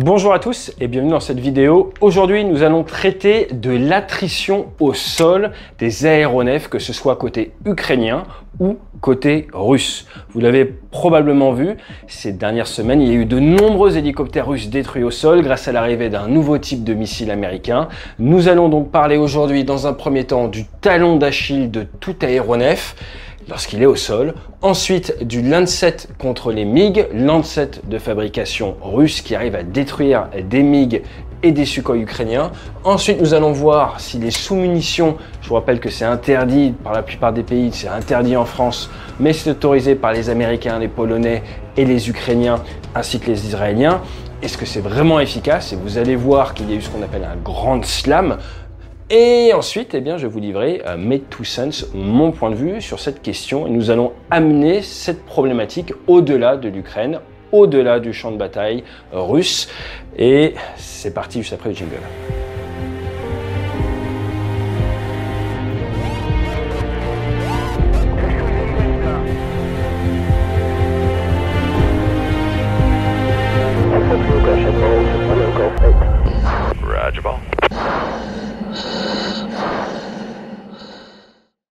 Bonjour à tous et bienvenue dans cette vidéo. Aujourd'hui, nous allons traiter de l'attrition au sol des aéronefs, que ce soit côté ukrainien ou côté russe. Vous l'avez probablement vu, ces dernières semaines, il y a eu de nombreux hélicoptères russes détruits au sol grâce à l'arrivée d'un nouveau type de missile américain. Nous allons donc parler aujourd'hui dans un premier temps du talon d'Achille de tout aéronef, lorsqu'il est au sol. Ensuite, du Lancet contre les MiG, Lancet de fabrication russe qui arrive à détruire des MiG et des Sukhoi ukrainiens. Ensuite, nous allons voir si les sous-munitions, je vous rappelle que c'est interdit par la plupart des pays, c'est interdit en France, mais c'est autorisé par les Américains, les Polonais et les Ukrainiens, ainsi que les Israéliens. Est-ce que c'est vraiment efficace Et vous allez voir qu'il y a eu ce qu'on appelle un grand slam, et ensuite, eh bien, je vous livrerai euh, mes two cents, mon point de vue sur cette question. Et nous allons amener cette problématique au-delà de l'Ukraine, au-delà du champ de bataille euh, russe. Et c'est parti juste après le jingle.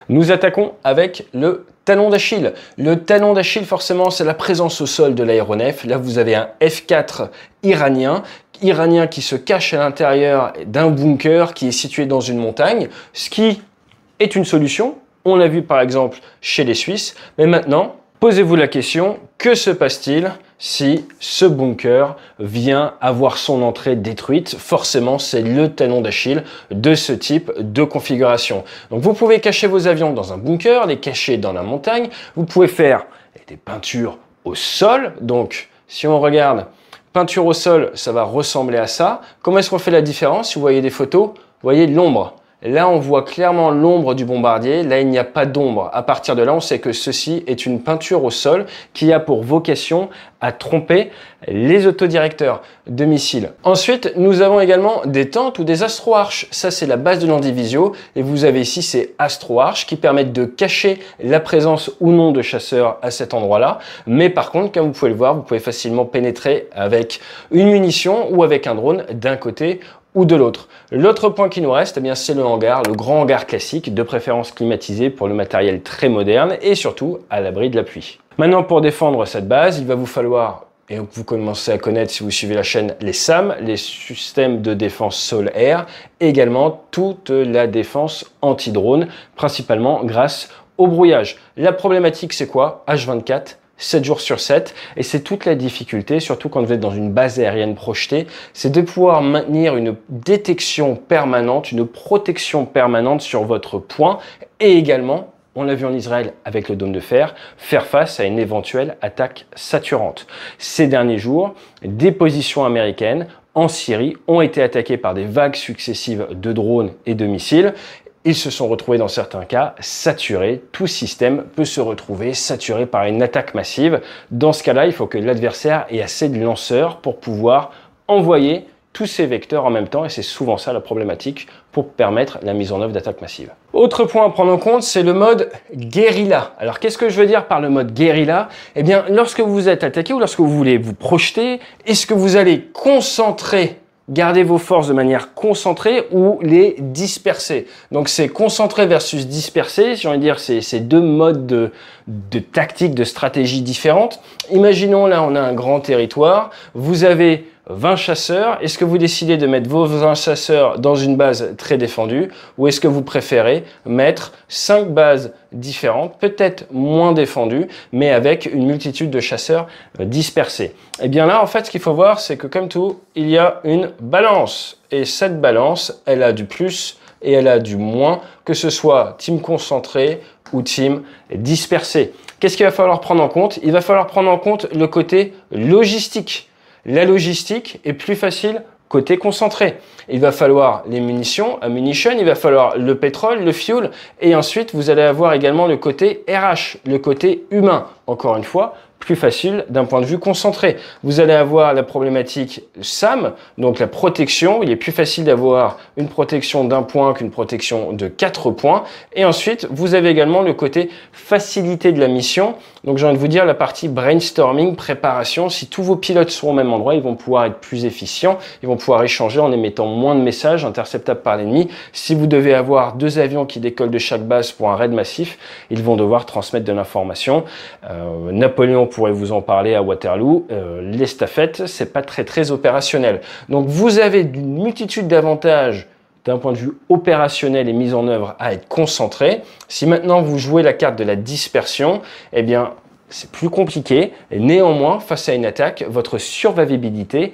Nous attaquons avec le talon d'Achille. Le talon d'Achille, forcément, c'est la présence au sol de l'aéronef. Là, vous avez un F4 iranien, iranien qui se cache à l'intérieur d'un bunker qui est situé dans une montagne, ce qui est une solution. On l'a vu par exemple chez les Suisses, mais maintenant, Posez-vous la question, que se passe-t-il si ce bunker vient avoir son entrée détruite Forcément, c'est le talon d'Achille de ce type de configuration. Donc vous pouvez cacher vos avions dans un bunker, les cacher dans la montagne, vous pouvez faire des peintures au sol. Donc si on regarde peinture au sol, ça va ressembler à ça. Comment est-ce qu'on fait la différence vous voyez des photos, vous voyez l'ombre. Là, on voit clairement l'ombre du bombardier. Là, il n'y a pas d'ombre. À partir de là, on sait que ceci est une peinture au sol qui a pour vocation à tromper les autodirecteurs de missiles. Ensuite, nous avons également des tentes ou des astroarches. Ça, c'est la base de l'Andivisio. Et vous avez ici ces astroarches qui permettent de cacher la présence ou non de chasseurs à cet endroit-là. Mais par contre, comme vous pouvez le voir, vous pouvez facilement pénétrer avec une munition ou avec un drone d'un côté ou de l'autre. L'autre point qui nous reste, eh bien, c'est le hangar, le grand hangar classique, de préférence climatisé pour le matériel très moderne et surtout à l'abri de la pluie. Maintenant, pour défendre cette base, il va vous falloir et vous commencez à connaître si vous suivez la chaîne les SAM, les systèmes de défense sol-air, également toute la défense anti-drone, principalement grâce au brouillage. La problématique c'est quoi H24 7 jours sur 7 et c'est toute la difficulté, surtout quand vous êtes dans une base aérienne projetée, c'est de pouvoir maintenir une détection permanente, une protection permanente sur votre point et également on l'a vu en Israël avec le dôme de fer, faire face à une éventuelle attaque saturante. Ces derniers jours, des positions américaines en Syrie ont été attaquées par des vagues successives de drones et de missiles ils se sont retrouvés dans certains cas saturés. Tout système peut se retrouver saturé par une attaque massive. Dans ce cas-là, il faut que l'adversaire ait assez de lanceurs pour pouvoir envoyer tous ces vecteurs en même temps et c'est souvent ça la problématique pour permettre la mise en œuvre d'attaques massives. Autre point à prendre en compte, c'est le mode guérilla. Alors qu'est-ce que je veux dire par le mode guérilla Eh bien, lorsque vous êtes attaqué ou lorsque vous voulez vous projeter, est-ce que vous allez concentrer Gardez vos forces de manière concentrée ou les disperser. Donc c'est concentré versus dispersé, j'ai envie de dire, c'est deux modes de, de tactique, de stratégie différentes. Imaginons là, on a un grand territoire, vous avez 20 chasseurs, est-ce que vous décidez de mettre vos 20 chasseurs dans une base très défendue ou est-ce que vous préférez mettre 5 bases différentes, peut-être moins défendues, mais avec une multitude de chasseurs euh, dispersés Et eh bien là, en fait, ce qu'il faut voir, c'est que comme tout, il y a une balance. Et cette balance, elle a du plus et elle a du moins, que ce soit team concentré ou team dispersé. Qu'est-ce qu'il va falloir prendre en compte Il va falloir prendre en compte le côté logistique la logistique est plus facile côté concentré. Il va falloir les munitions, ammunition, il va falloir le pétrole, le fuel, et ensuite vous allez avoir également le côté RH, le côté humain. Encore une fois, plus facile d'un point de vue concentré. Vous allez avoir la problématique SAM, donc la protection. Il est plus facile d'avoir une protection d'un point qu'une protection de quatre points. Et ensuite, vous avez également le côté facilité de la mission. Donc j'ai envie de vous dire la partie brainstorming, préparation. Si tous vos pilotes sont au même endroit, ils vont pouvoir être plus efficients. Ils vont pouvoir échanger en émettant moins de messages interceptables par l'ennemi. Si vous devez avoir deux avions qui décollent de chaque base pour un raid massif, ils vont devoir transmettre de l'information. Euh, Napoléon pourrait vous en parler à Waterloo, euh, l'estafette, c'est pas très très opérationnel. Donc vous avez d'une multitude d'avantages d'un point de vue opérationnel et mise en œuvre à être concentré. Si maintenant vous jouez la carte de la dispersion, eh bien c'est plus compliqué et néanmoins face à une attaque, votre survivabilité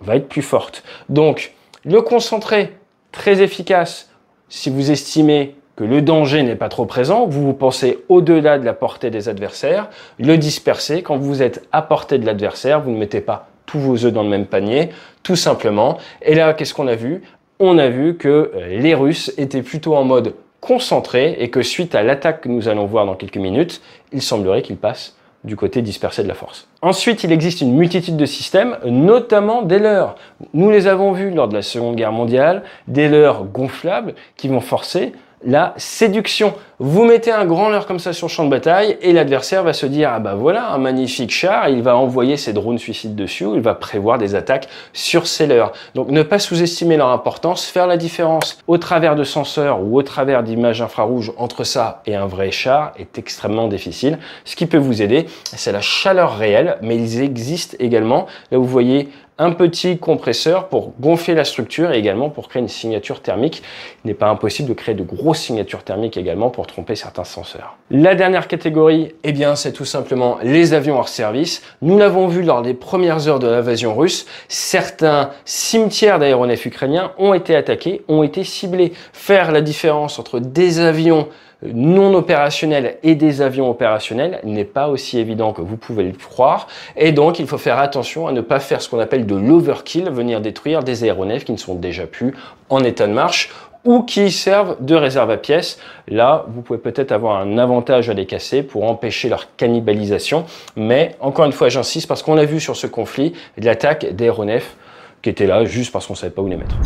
va être plus forte. Donc le concentré, très efficace si vous estimez que le danger n'est pas trop présent, vous vous pensez au-delà de la portée des adversaires, le disperser. Quand vous êtes à portée de l'adversaire, vous ne mettez pas tous vos œufs dans le même panier, tout simplement. Et là, qu'est-ce qu'on a vu On a vu que euh, les Russes étaient plutôt en mode concentré et que suite à l'attaque que nous allons voir dans quelques minutes, il semblerait qu'ils passent du côté dispersé de la force. Ensuite, il existe une multitude de systèmes, notamment des leurs. Nous les avons vus lors de la Seconde Guerre mondiale, des leurs gonflables qui vont forcer la séduction. Vous mettez un grand leurre comme ça sur le champ de bataille et l'adversaire va se dire ah bah voilà un magnifique char, il va envoyer ses drones suicides dessus, il va prévoir des attaques sur ces leurres. Donc ne pas sous-estimer leur importance, faire la différence au travers de senseurs ou au travers d'images infrarouges entre ça et un vrai char est extrêmement difficile. Ce qui peut vous aider, c'est la chaleur réelle, mais ils existent également. Là vous voyez un petit compresseur pour gonfler la structure et également pour créer une signature thermique. Il n'est pas impossible de créer de grosses signatures thermiques également pour tromper certains senseurs. La dernière catégorie, eh bien, c'est tout simplement les avions hors service. Nous l'avons vu lors des premières heures de l'invasion russe, certains cimetières d'aéronefs ukrainiens ont été attaqués, ont été ciblés. Faire la différence entre des avions non opérationnel et des avions opérationnels n'est pas aussi évident que vous pouvez le croire. Et donc, il faut faire attention à ne pas faire ce qu'on appelle de l'overkill, venir détruire des aéronefs qui ne sont déjà plus en état de marche ou qui servent de réserve à pièces. Là, vous pouvez peut-être avoir un avantage à les casser pour empêcher leur cannibalisation. Mais encore une fois, j'insiste parce qu'on a vu sur ce conflit l'attaque d'aéronefs qui étaient là juste parce qu'on savait pas où les mettre.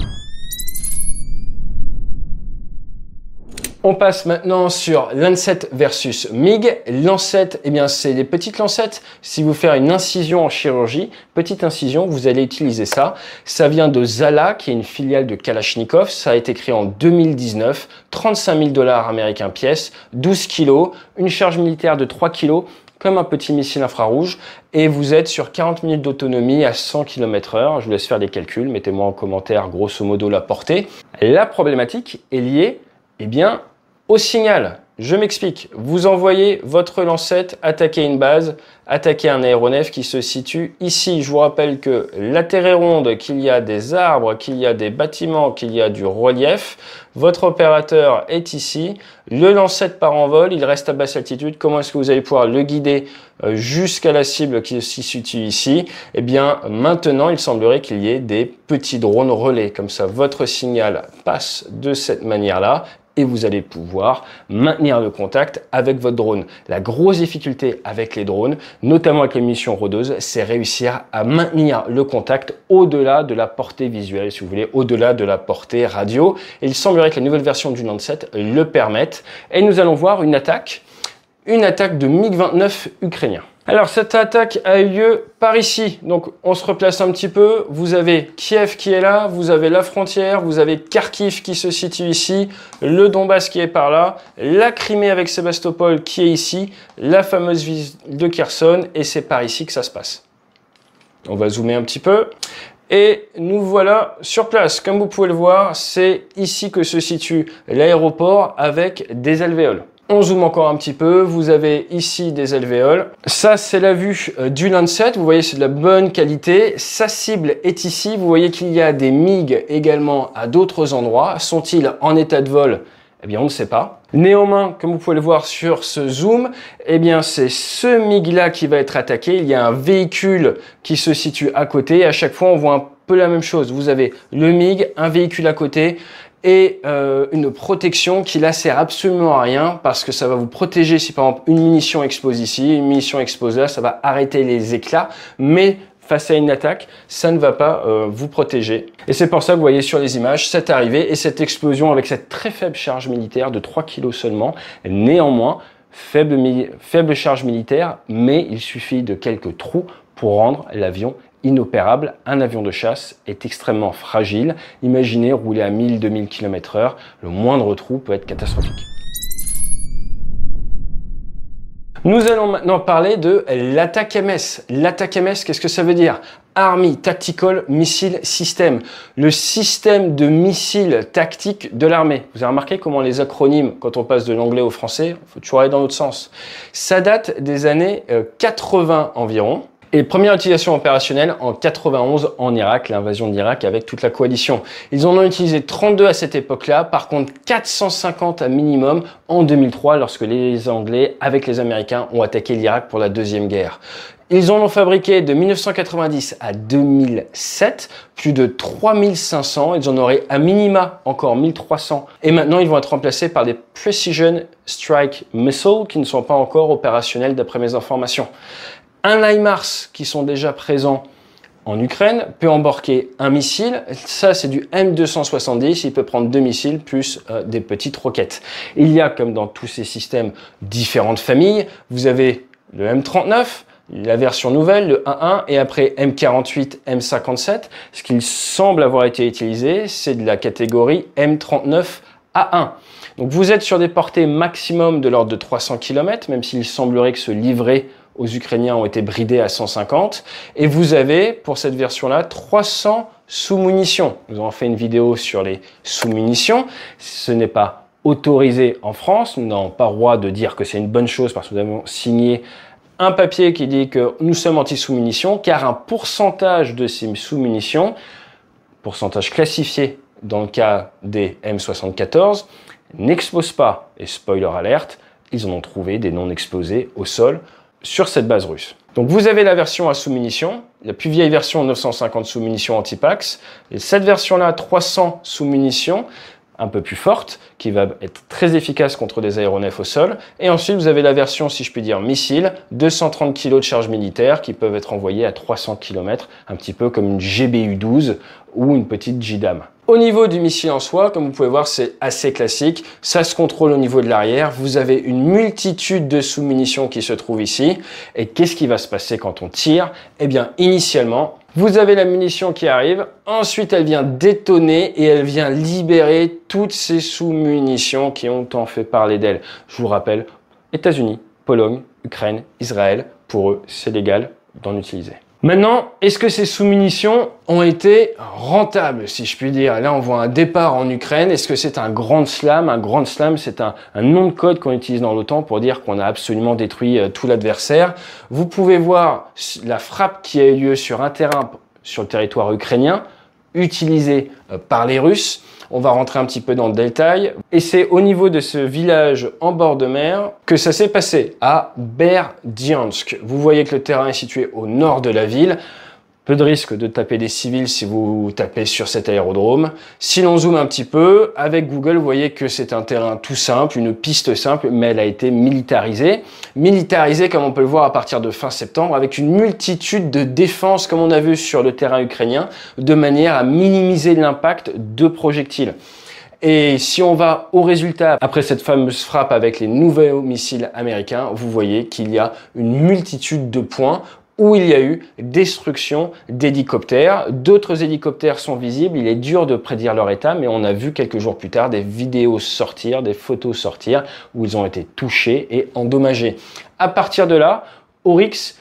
On passe maintenant sur lancette versus MIG. Lancette, eh bien, c'est des petites lancettes. Si vous faites une incision en chirurgie, petite incision, vous allez utiliser ça. Ça vient de Zala, qui est une filiale de Kalachnikov. Ça a été créé en 2019. 35 000 dollars américains pièce, 12 kilos, une charge militaire de 3 kilos comme un petit missile infrarouge et vous êtes sur 40 minutes d'autonomie à 100 km heure. Je vous laisse faire des calculs, mettez-moi en commentaire grosso modo la portée. La problématique est liée eh bien, au signal, je m'explique. Vous envoyez votre lancette attaquer une base, attaquer un aéronef qui se situe ici. Je vous rappelle que la Terre est ronde, qu'il y a des arbres, qu'il y a des bâtiments, qu'il y a du relief. Votre opérateur est ici. Le lancette part en vol, il reste à basse altitude. Comment est-ce que vous allez pouvoir le guider euh, jusqu'à la cible qui se situe ici Eh bien, maintenant, il semblerait qu'il y ait des petits drones relais. Comme ça, votre signal passe de cette manière-là et vous allez pouvoir maintenir le contact avec votre drone. La grosse difficulté avec les drones, notamment avec les missions rôdeuses, c'est réussir à maintenir le contact au-delà de la portée visuelle, si vous voulez, au-delà de la portée radio. Et il semblerait que la nouvelle version du Nanset le permette. Et nous allons voir une attaque, une attaque de MiG-29 ukrainien. Alors cette attaque a eu lieu par ici. Donc on se replace un petit peu. Vous avez Kiev qui est là, vous avez la frontière, vous avez Kharkiv qui se situe ici, le Donbass qui est par là, la Crimée avec Sébastopol qui est ici, la fameuse ville de Kherson et c'est par ici que ça se passe. On va zoomer un petit peu. Et nous voilà sur place. Comme vous pouvez le voir, c'est ici que se situe l'aéroport avec des alvéoles. On zoome encore un petit peu, vous avez ici des alvéoles. Ça, c'est la vue euh, du Lancet, vous voyez c'est de la bonne qualité. Sa cible est ici, vous voyez qu'il y a des MIG également à d'autres endroits. Sont-ils en état de vol Eh bien, on ne sait pas. Néanmoins, comme vous pouvez le voir sur ce zoom, eh bien c'est ce MIG-là qui va être attaqué. Il y a un véhicule qui se situe à côté. À chaque fois, on voit un peu la même chose. Vous avez le MIG, un véhicule à côté, et euh, une protection qui là sert absolument à rien parce que ça va vous protéger si par exemple une munition explose ici, une munition explose là, ça va arrêter les éclats, mais face à une attaque, ça ne va pas euh, vous protéger. Et c'est pour ça que vous voyez sur les images cette arrivée et cette explosion avec cette très faible charge militaire de 3 kg seulement. Néanmoins, faible, faible charge militaire, mais il suffit de quelques trous pour rendre l'avion inopérable, un avion de chasse est extrêmement fragile. Imaginez rouler à 1000-2000 km/h, le moindre trou peut être catastrophique. Nous allons maintenant parler de l'attaque MS. L'attaque MS, qu'est-ce que ça veut dire Army Tactical Missile System, le système de missiles tactiques de l'armée. Vous avez remarqué comment les acronymes, quand on passe de l'anglais au français, il faut toujours aller dans l'autre sens. Ça date des années 80 euh, environ. Et première utilisation opérationnelle en 91 en Irak, l'invasion de avec toute la coalition. Ils en ont utilisé 32 à cette époque-là, par contre 450 à minimum en 2003 lorsque les Anglais avec les Américains ont attaqué l'Irak pour la deuxième guerre. Ils en ont fabriqué de 1990 à 2007 plus de 3500. Ils en auraient à minima encore 1300. Et maintenant, ils vont être remplacés par des Precision Strike Missiles qui ne sont pas encore opérationnels d'après mes informations un LIMARS qui sont déjà présents en Ukraine peut embarquer un missile. Ça, c'est du M270. Il peut prendre deux missiles plus euh, des petites roquettes. Il y a, comme dans tous ces systèmes, différentes familles. Vous avez le M39, la version nouvelle, le A1, et après M48, M57. Ce qu'il semble avoir été utilisé, c'est de la catégorie M39 A1. Donc vous êtes sur des portées maximum de l'ordre de 300 km, même s'il semblerait que ce livret aux Ukrainiens ont été bridés à 150. Et vous avez, pour cette version-là, 300 sous-munitions. Nous avons fait une vidéo sur les sous-munitions. Ce n'est pas autorisé en France. Nous n'avons pas droit de dire que c'est une bonne chose parce que nous avons signé un papier qui dit que nous sommes anti-sous-munitions car un pourcentage de ces sous-munitions, pourcentage classifié dans le cas des M74, n'explose pas. Et spoiler alerte, ils en ont trouvé des non explosés au sol sur cette base russe. Donc vous avez la version à sous-munitions, la plus vieille version 950 sous-munitions anti-pax, et cette version-là 300 sous-munitions, un peu plus forte, qui va être très efficace contre des aéronefs au sol. Et ensuite, vous avez la version, si je puis dire, missile, 230 kg de charge militaire qui peuvent être envoyées à 300 km, un petit peu comme une GBU-12 ou une petite JDAM. Au niveau du missile en soi, comme vous pouvez voir, c'est assez classique. Ça se contrôle au niveau de l'arrière. Vous avez une multitude de sous-munitions qui se trouvent ici. Et qu'est-ce qui va se passer quand on tire Eh bien, initialement, vous avez la munition qui arrive, ensuite elle vient détonner et elle vient libérer toutes ces sous-munitions qui ont tant fait parler d'elle. Je vous rappelle, États-Unis, Pologne, Ukraine, Israël, pour eux, c'est légal d'en utiliser. Maintenant, est-ce que ces sous-munitions ont été rentables, si je puis dire Là, on voit un départ en Ukraine. Est-ce que c'est un grand slam Un grand slam, c'est un, nom de code qu'on utilise dans l'OTAN pour dire qu'on a absolument détruit euh, tout l'adversaire. Vous pouvez voir la frappe qui a eu lieu sur un terrain sur le territoire ukrainien utilisé euh, par les Russes. On va rentrer un petit peu dans le détail. Et c'est au niveau de ce village en bord de mer que ça s'est passé, à Berdiansk. Vous voyez que le terrain est situé au nord de la ville peu de risque de taper des civils si vous tapez sur cet aérodrome. Si l'on zoome un petit peu, avec Google, vous voyez que c'est un terrain tout simple, une piste simple, mais elle a été militarisée. Militarisée, comme on peut le voir à partir de fin septembre, avec une multitude de défenses, comme on a vu sur le terrain ukrainien, de manière à minimiser l'impact de projectiles. Et si on va au résultat, après cette fameuse frappe avec les nouveaux missiles américains, vous voyez qu'il y a une multitude de points où il y a eu destruction d'hélicoptères. D'autres hélicoptères sont visibles, il est dur de prédire leur état, mais on a vu quelques jours plus tard des vidéos sortir, des photos sortir, où ils ont été touchés et endommagés. À partir de là, Oryx,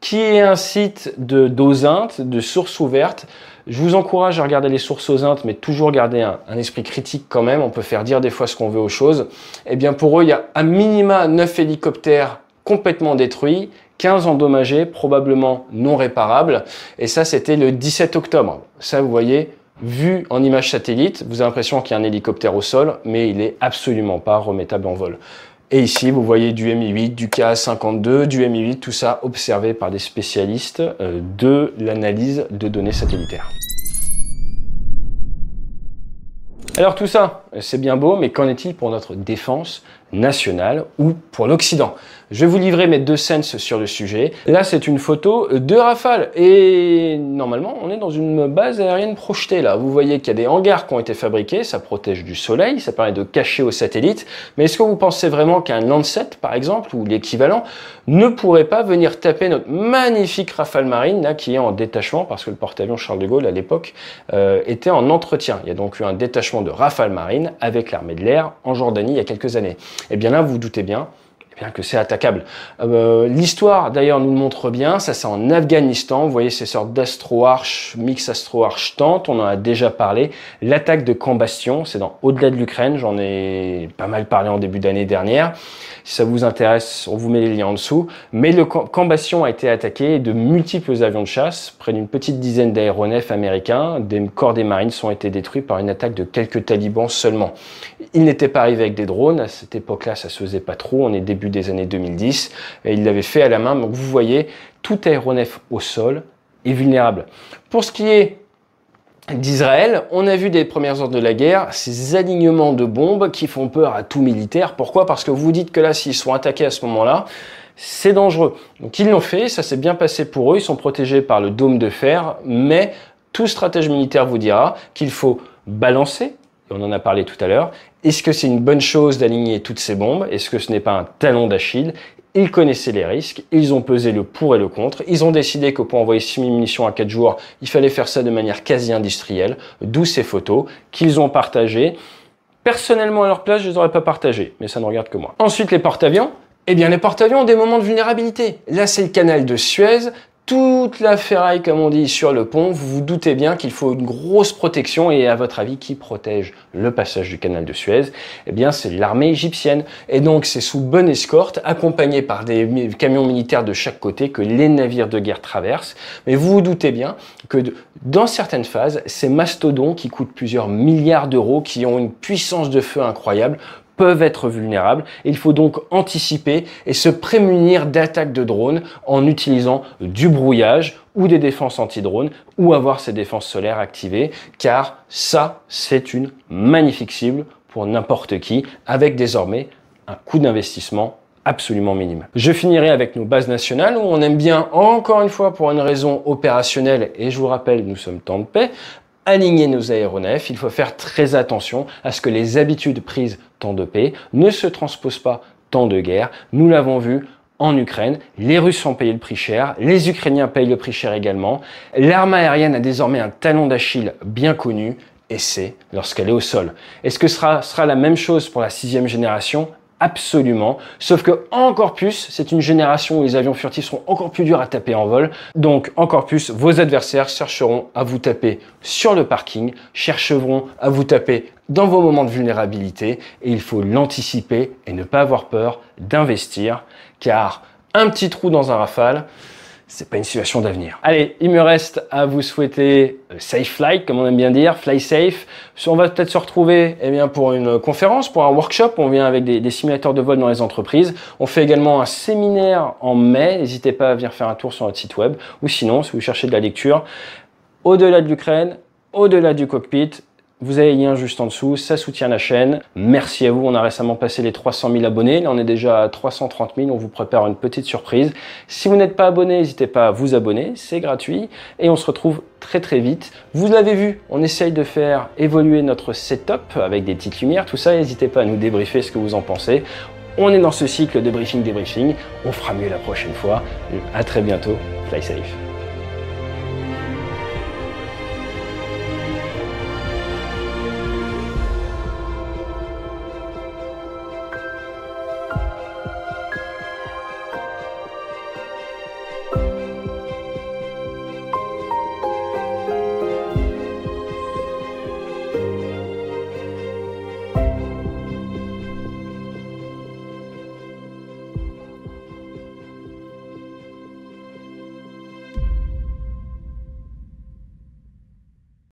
qui est un site de de sources ouvertes, je vous encourage à regarder les sources intes mais toujours garder un, esprit critique quand même, on peut faire dire des fois ce qu'on veut aux choses. Eh bien pour eux, il y a un minima 9 hélicoptères complètement détruits, 15 endommagés, probablement non réparables. Et ça, c'était le 17 octobre. Ça, vous voyez, vu en image satellite, vous avez l'impression qu'il y a un hélicoptère au sol, mais il est absolument pas remettable en vol. Et ici, vous voyez du Mi-8, du KA-52, du Mi-8, tout ça observé par des spécialistes euh, de l'analyse de données satellitaires. Alors tout ça, c'est bien beau, mais qu'en est-il pour notre défense National ou pour l'Occident. Je vais vous livrer mes deux sens sur le sujet. Là, c'est une photo de Rafale. Et normalement, on est dans une base aérienne projetée. Là, vous voyez qu'il y a des hangars qui ont été fabriqués. Ça protège du soleil, ça permet de cacher aux satellites. Mais est-ce que vous pensez vraiment qu'un Lancet, par exemple, ou l'équivalent, ne pourrait pas venir taper notre magnifique Rafale Marine, là, qui est en détachement, parce que le porte-avions Charles de Gaulle, à l'époque, euh, était en entretien. Il y a donc eu un détachement de Rafale Marine avec l'armée de l'air en Jordanie il y a quelques années et eh bien là, vous, vous doutez bien, eh que c'est attaquable. Euh, euh, l'histoire d'ailleurs nous le montre bien, ça c'est en Afghanistan, vous voyez ces sortes d'astroarches, mix astroarches tentes, on en a déjà parlé. L'attaque de Cambastion, c'est dans Au-delà de l'Ukraine, j'en ai pas mal parlé en début d'année dernière. Si ça vous intéresse, on vous met les liens en dessous. Mais le Cambastion a été attaqué de multiples avions de chasse, près d'une petite dizaine d'aéronefs américains, des corps des marines ont été détruits par une attaque de quelques talibans seulement. Ils n'étaient pas arrivés avec des drones, à cette époque-là ça se faisait pas trop, on est début des années 2010, et il l'avait fait à la main. Donc vous voyez, tout aéronef au sol est vulnérable. Pour ce qui est d'Israël, on a vu des premières heures de la guerre ces alignements de bombes qui font peur à tout militaire. Pourquoi Parce que vous dites que là, s'ils sont attaqués à ce moment-là, c'est dangereux. Donc ils l'ont fait, ça s'est bien passé pour eux, ils sont protégés par le dôme de fer, mais tout stratège militaire vous dira qu'il faut balancer on en a parlé tout à l'heure. Est-ce que c'est une bonne chose d'aligner toutes ces bombes Est-ce que ce n'est pas un talon d'Achille ils connaissaient les risques, ils ont pesé le pour et le contre, ils ont décidé que pour envoyer 6000 munitions à 4 jours, il fallait faire ça de manière quasi industrielle, d'où ces photos qu'ils ont partagées. Personnellement, à leur place, je les aurais pas partagées, mais ça ne regarde que moi. Ensuite, les porte-avions. Eh bien, les porte-avions ont des moments de vulnérabilité. Là, c'est le canal de Suez toute la ferraille, comme on dit, sur le pont, vous vous doutez bien qu'il faut une grosse protection. Et à votre avis, qui protège le passage du canal de Suez Eh bien, c'est l'armée égyptienne. Et donc, c'est sous bonne escorte, accompagné par des camions militaires de chaque côté, que les navires de guerre traversent. Mais vous vous doutez bien que dans certaines phases, ces mastodons qui coûtent plusieurs milliards d'euros, qui ont une puissance de feu incroyable, être vulnérables. Il faut donc anticiper et se prémunir d'attaques de drones en utilisant du brouillage ou des défenses anti-drones ou avoir ces défenses solaires activées car ça, c'est une magnifique cible pour n'importe qui avec désormais un coût d'investissement absolument minime. Je finirai avec nos bases nationales où on aime bien, encore une fois pour une raison opérationnelle, et je vous rappelle, nous sommes temps de paix, aligner nos aéronefs, il faut faire très attention à ce que les habitudes prises tant de paix ne se transposent pas tant de guerre. Nous l'avons vu en Ukraine, les Russes ont payé le prix cher, les Ukrainiens payent le prix cher également. L'arme aérienne a désormais un talon d'Achille bien connu, et c'est lorsqu'elle est au sol. Est-ce que ce sera la même chose pour la sixième génération absolument. Sauf que encore plus, c'est une génération où les avions furtifs seront encore plus durs à taper en vol. Donc encore plus, vos adversaires chercheront à vous taper sur le parking, chercheront à vous taper dans vos moments de vulnérabilité et il faut l'anticiper et ne pas avoir peur d'investir car un petit trou dans un rafale, c'est pas une situation d'avenir. Allez, il me reste à vous souhaiter euh, safe flight, comme on aime bien dire, fly safe. On va peut-être se retrouver eh bien, pour une conférence, pour un workshop. On vient avec des, des, simulateurs de vol dans les entreprises. On fait également un séminaire en mai. N'hésitez pas à venir faire un tour sur notre site web. Ou sinon, si vous cherchez de la lecture, au-delà de l'Ukraine, au-delà du cockpit, vous avez lien juste en dessous, ça soutient la chaîne. Merci à vous, on a récemment passé les 300 000 abonnés. Là, on est déjà à 330 000, on vous prépare une petite surprise. Si vous n'êtes pas abonné, n'hésitez pas à vous abonner, c'est gratuit. Et on se retrouve très très vite. Vous l'avez vu, on essaye de faire évoluer notre setup avec des petites lumières, tout ça. N'hésitez pas à nous débriefer ce que vous en pensez. On est dans ce cycle de briefing débriefing. On fera mieux la prochaine fois. À très bientôt. Fly safe.